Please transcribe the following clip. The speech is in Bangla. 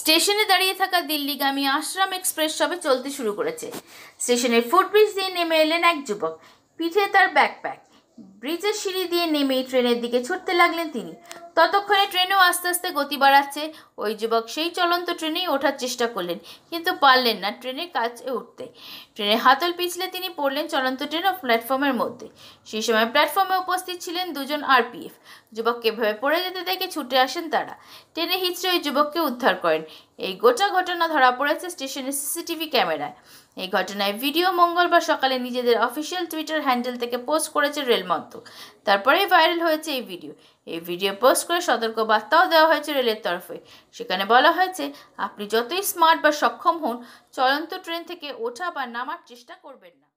স্টেশনে দাঁড়িয়ে থাকা দিল্লিগামী আশ্রম এক্সপ্রেস সবে চলতে শুরু করেছে স্টেশনের ফুটব্রিজ দিয়ে নেমে এলেন এক যুবক পিঠে তার ব্যাকপ্যাক ব্রিজের সিঁড়ি দিয়ে নেমেই ট্রেনের দিকে ছুটতে লাগলেন তিনি ততক্ষণে ট্রেনেও আস্তে আস্তে গতি বাড়াচ্ছে ওই যুবক সেই চলন্ত ট্রেনেই ওঠার চেষ্টা করলেন কিন্তু পারলেন না ট্রেনের কাছে উঠতে ট্রেনের হাতল পিছলে তিনি পড়লেন চলন্ত ট্রেন ও প্ল্যাটফর্মের মধ্যে সেই সময় প্ল্যাটফর্মে উপস্থিত ছিলেন দুজন আরপিএফ যুবককে ভেবে পড়ে যেতে দেখে ছুটে আসেন তারা ট্রেনে হিচড়ে ওই যুবককে উদ্ধার করেন এই গোটা ঘটনা ধরা পড়েছে স্টেশনের সিসিটিভি ক্যামেরায় এই ঘটনায় ভিডিও মঙ্গলবার সকালে নিজেদের অফিসিয়াল টুইটার হ্যান্ডেল থেকে পোস্ট করেছে রেল মন্ত্রক তারপরেই ভাইরাল হয়েছে এই ভিডিও এই ভিডিও পোস্ট করে সতর্ক বার্তাও দেওয়া হয়েছে রেলের তরফে সেখানে বলা হয়েছে আপনি যতই স্মার্ট বা সক্ষম হন চলন্ত ট্রেন থেকে ওঠা বা নামার চেষ্টা করবেন না